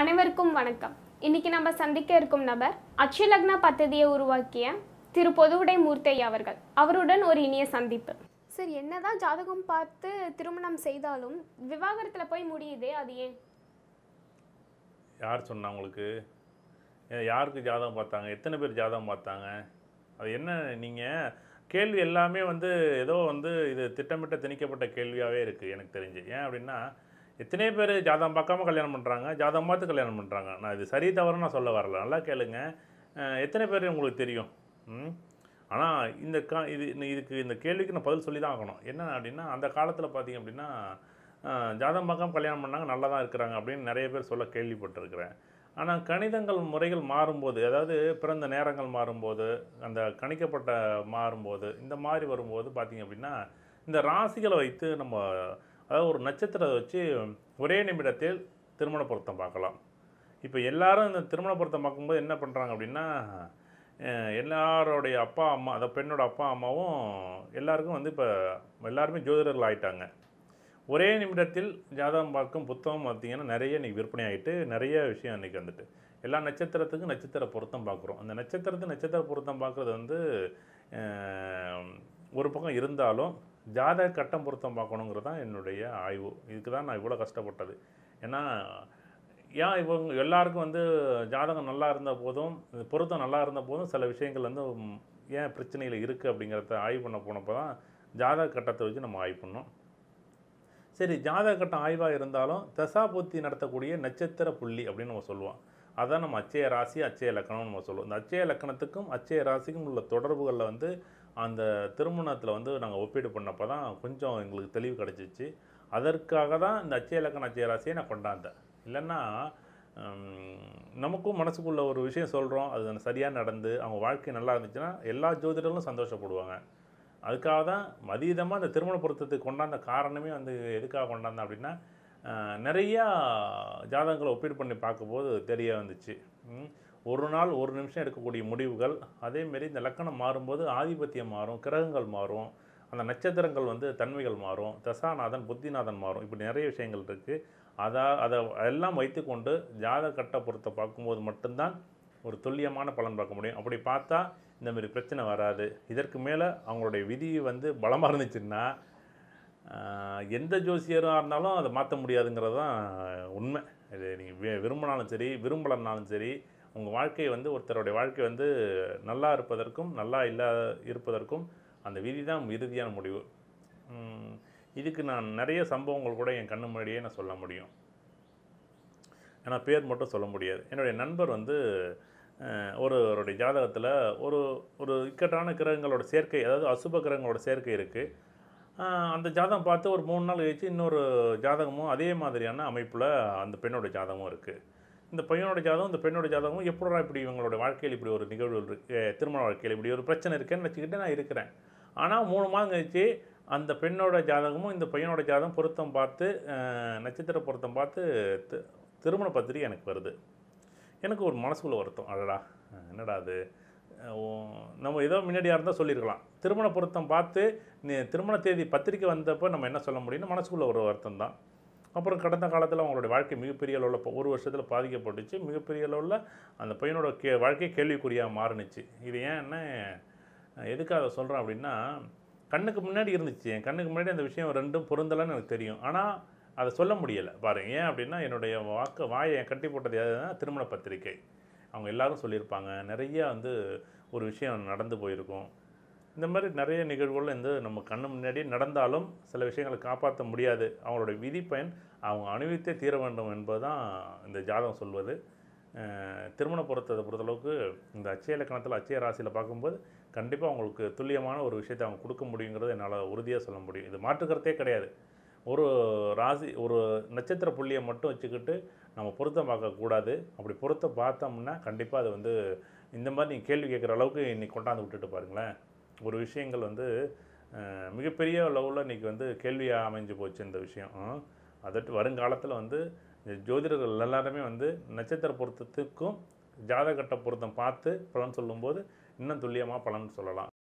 அனைவருக்கும் வணக்கம் இன்னைக்கு நம்ம சந்திக்க இருக்கும் நபர் அச்சலக்னா பத்ததியை உருவாக்கிய திரு பொதுவுடை மூர்த்தை அவர்கள் அவருடன் ஒரு இனிய சந்திப்பு சார் என்னதான் ஜாதகம் பார்த்து திருமணம் செய்தாலும் விவாகரத்தில் போய் முடியுதே அது ஏன் யார் சொன்னா உங்களுக்கு யாருக்கு ஜாதகம் பார்த்தாங்க எத்தனை பேர் ஜாதகம் பார்த்தாங்க அது என்ன நீங்கள் கேள்வி எல்லாமே வந்து ஏதோ வந்து இது திட்டமிட்ட திணிக்கப்பட்ட கேள்வியாகவே இருக்குது எனக்கு தெரிஞ்சு ஏன் அப்படின்னா எத்தனை பேர் ஜாதகம் பார்க்காம கல்யாணம் பண்ணுறாங்க ஜாதகம் பார்த்து கல்யாணம் பண்ணுறாங்க நான் இது சரி தவறு நான் சொல்ல வரல நல்லா கேளுங்க எத்தனை பேர் உங்களுக்கு தெரியும் ஆனால் இந்த கா இது இதுக்கு இந்த கேள்விக்கு நான் பதில் சொல்லி தான் ஆகணும் என்ன அப்படின்னா அந்த காலத்தில் பார்த்திங்க அப்படின்னா ஜாதகம் பார்க்காம கல்யாணம் பண்ணாங்க நல்லா தான் இருக்கிறாங்க அப்படின்னு நிறைய பேர் சொல்ல கேள்விப்பட்டிருக்கிறேன் ஆனால் கணிதங்கள் முறைகள் மாறும்போது அதாவது பிறந்த நேரங்கள் மாறும்போது அந்த கணிக்கப்பட்ட மாறும்போது இந்த மாதிரி வரும்போது பார்த்திங்க அப்படின்னா இந்த ராசிகளை வைத்து நம்ம அதாவது ஒரு நட்சத்திரத்தை வச்சு ஒரே நிமிடத்தில் திருமண பொருத்தம் பார்க்கலாம் இப்போ எல்லாரும் இந்த திருமண பொருத்தம் பார்க்கும்போது என்ன பண்ணுறாங்க அப்படின்னா எல்லாரோடைய அப்பா அம்மா அந்த பெண்ணோட அப்பா அம்மாவும் எல்லாருக்கும் வந்து இப்போ எல்லாருமே ஜோதிடர்கள் ஆகிட்டாங்க ஒரே நிமிடத்தில் ஜாதகம் பார்க்கும் புத்தகம் பார்த்திங்கன்னா நிறைய இன்றைக்கி விற்பனை ஆகிட்டு நிறைய விஷயம் இன்றைக்கி வந்துட்டு எல்லா நட்சத்திரத்துக்கும் நட்சத்திர பொருத்தம் பார்க்குறோம் அந்த நட்சத்திரத்து நட்சத்திர பொருத்தம் பார்க்குறது வந்து ஒரு பக்கம் இருந்தாலும் ஜாதக கட்டம் பொருத்தம் பார்க்கணுங்கிறது தான் என்னுடைய ஆய்வு இதுக்கு தான் நான் இவ்வளோ கஷ்டப்பட்டது ஏன்னா ஏன் இவங்க எல்லாருக்கும் வந்து ஜாதகம் நல்லா இருந்த போதும் பொருத்தம் நல்லா இருந்த போதும் சில விஷயங்கள் வந்து ஏன் பிரச்சனையில் இருக்குது அப்படிங்கிறத ஆய்வு பண்ண போனப்போ தான் ஜாதக கட்டத்தை வச்சு நம்ம ஆய்வு பண்ணோம் சரி ஜாதக கட்டம் ஆய்வாக இருந்தாலும் தசாபூர்த்தி நடத்தக்கூடிய நட்சத்திர புள்ளி அப்படின்னு நம்ம சொல்லுவோம் அதான் நம்ம அச்சய ராசி அச்சய லக்கணம்னு நம்ம சொல்லுவோம் இந்த அச்சய லக்கணத்துக்கும் அச்சய ராசிக்கும் உள்ள தொடர்புகளில் வந்து அந்த திருமணத்தில் வந்து நாங்கள் ஒப்பீடு பண்ணப்போ தான் கொஞ்சம் எங்களுக்கு தெளிவு கிடச்சிச்சு அதற்காக தான் இந்த அச்சய இலக்கண அச்சய ராசியை நான் கொண்டாந்தேன் இல்லைன்னா நமக்கும் மனசுக்குள்ள ஒரு விஷயம் சொல்கிறோம் அது சரியாக நடந்து அவங்க வாழ்க்கை நல்லா இருந்துச்சுன்னா எல்லா ஜோதிடர்களும் சந்தோஷப்படுவாங்க அதுக்காக தான் மதீதமாக அந்த திருமண பொருத்தத்துக்கு கொண்டாந்த காரணமே வந்து எதுக்காக கொண்டாந்தேன் அப்படின்னா நிறையா ஜாதகங்களை ஒப்பீடு பண்ணி பார்க்கும்போது தெரிய வந்துச்சு ஒரு நாள் ஒரு நிமிஷம் எடுக்கக்கூடிய முடிவுகள் அதேமாரி இந்த லக்கணம் மாறும்போது ஆதிபத்தியம் மாறும் கிரகங்கள் மாறும் அந்த நட்சத்திரங்கள் வந்து தன்மைகள் மாறும் தசாநாதன் புத்திநாதன் மாறும் இப்படி நிறைய விஷயங்கள் இருக்குது அதை அதை எல்லாம் வைத்துக்கொண்டு ஜாத கட்ட பார்க்கும்போது மட்டும்தான் ஒரு துல்லியமான பலன் பார்க்க முடியும் அப்படி பார்த்தா இந்தமாரி பிரச்சனை வராது இதற்கு மேலே அவங்களுடைய விதி வந்து பலமாக இருந்துச்சுன்னா எந்த ஜோசியராக இருந்தாலும் அதை மாற்ற முடியாதுங்கிறது தான் உண்மை இது நீங்கள் விரும்பினாலும் சரி விரும்பலன்னாலும் சரி உங்கள் வாழ்க்கை வந்து ஒருத்தருடைய வாழ்க்கை வந்து நல்லா இருப்பதற்கும் நல்லா இல்லா இருப்பதற்கும் அந்த விதி தான் இறுதியான முடிவு இதுக்கு நான் நிறைய சம்பவங்கள் கூட என் கண்ணு முன்னாடியே நான் சொல்ல முடியும் ஏன்னா பேர் மட்டும் சொல்ல முடியாது என்னுடைய நண்பர் வந்து ஒருவருடைய ஜாதகத்தில் ஒரு ஒரு இக்கட்டான கிரகங்களோட சேர்க்கை அதாவது அசுப கிரகங்களோட சேர்க்கை இருக்குது அந்த ஜாதகம் பார்த்து ஒரு மூணு நாள் கழித்து இன்னொரு ஜாதகமும் அதே மாதிரியான அமைப்பில் அந்த பெண்ணோட ஜாதகமும் இருக்குது இந்த பையனோட ஜாதகம் இந்த பெண்ணோட ஜாதகமும் எப்படா இப்படி இவங்களோட வாழ்க்கையில் இப்படி ஒரு நிகழ்வு இருக்குது திருமண வாழ்க்கையில் இப்படி ஒரு பிரச்சனை இருக்குன்னு வச்சுக்கிட்டு நான் இருக்கிறேன் ஆனால் மூணு மாதம் கழிச்சு அந்த பெண்ணோட ஜாதகமும் இந்த பையனோட ஜாதகம் பொருத்தம் பார்த்து நட்சத்திர பொருத்தம் பார்த்து திருமண பத்திரிகை எனக்கு வருது எனக்கு ஒரு மனசுக்குள்ளே வருத்தம் அடடா என்னடா அது நம்ம ஏதோ முன்னாடியாக இருந்தால் சொல்லியிருக்கலாம் திருமண பொருத்தம் பார்த்து திருமண தேதி பத்திரிக்கை வந்தப்போ நம்ம என்ன சொல்ல முடியும்னு மனசுக்குள்ளே ஒரு வருத்தம் தான் அப்புறம் கடந்த காலத்தில் அவங்களுடைய வாழ்க்கை மிகப்பெரிய அளவில் ஒரு வருஷத்தில் பாதிக்கப்பட்டுச்சு மிகப்பெரிய அளவில் அந்த பையனோட கே வாழ்க்கையை கேள்விக்குறியாக மாறுனுச்சு இது ஏன் என்ன எதுக்காக சொல்கிறேன் அப்படின்னா கண்ணுக்கு முன்னாடி இருந்துச்சு என் கண்ணுக்கு முன்னாடி அந்த விஷயம் ரெண்டும் பொருந்தலைன்னு எனக்கு தெரியும் ஆனால் அதை சொல்ல முடியலை பாருங்க ஏன் அப்படின்னா என்னுடைய வாக்கு வாயை என் கட்டி போட்டது எதுனா திருமண பத்திரிக்கை அவங்க எல்லாரும் சொல்லியிருப்பாங்க நிறைய வந்து ஒரு விஷயம் நடந்து போயிருக்கும் இந்த மாதிரி நிறைய நிகழ்வுகள் வந்து நம்ம கண்ணு முன்னாடி நடந்தாலும் சில விஷயங்களை காப்பாற்ற முடியாது அவங்களுடைய விதி பயன் அவங்க அனுபவித்தே தீர வேண்டும் என்பது தான் இந்த ஜாதகம் சொல்வது திருமண பொறுத்ததை பொறுத்தளவுக்கு இந்த அச்சய இலக்கணத்தில் அச்சய ராசியில் பார்க்கும்போது கண்டிப்பாக அவங்களுக்கு துல்லியமான ஒரு விஷயத்தை அவங்க கொடுக்க முடியுங்கிறது என்னால் உறுதியாக சொல்ல முடியும் இது மாற்றுக்கிறதே கிடையாது ஒரு ராசி ஒரு நட்சத்திர புள்ளியை மட்டும் வச்சுக்கிட்டு நம்ம பொருத்தம் பார்க்கக்கூடாது அப்படி பொருத்தம் பார்த்தோம்னா கண்டிப்பாக அது வந்து இந்த மாதிரி நீங்கள் கேள்வி கேட்குற அளவுக்கு இன்றைக்கி கொண்டாந்து விட்டுட்டு பாருங்களேன் ஒரு விஷயங்கள் வந்து மிகப்பெரிய லெவலில் இன்றைக்கி வந்து கேள்வியாக அமைஞ்சு போச்சு இந்த விஷயம் அதற்கு வருங்காலத்தில் வந்து ஜோதிடர்கள் எல்லாருமே வந்து நட்சத்திர பொருத்தத்துக்கும் ஜாதகட்ட பொருத்தம் பார்த்து பலன் சொல்லும்போது இன்னும் துல்லியமாக பலன் சொல்லலாம்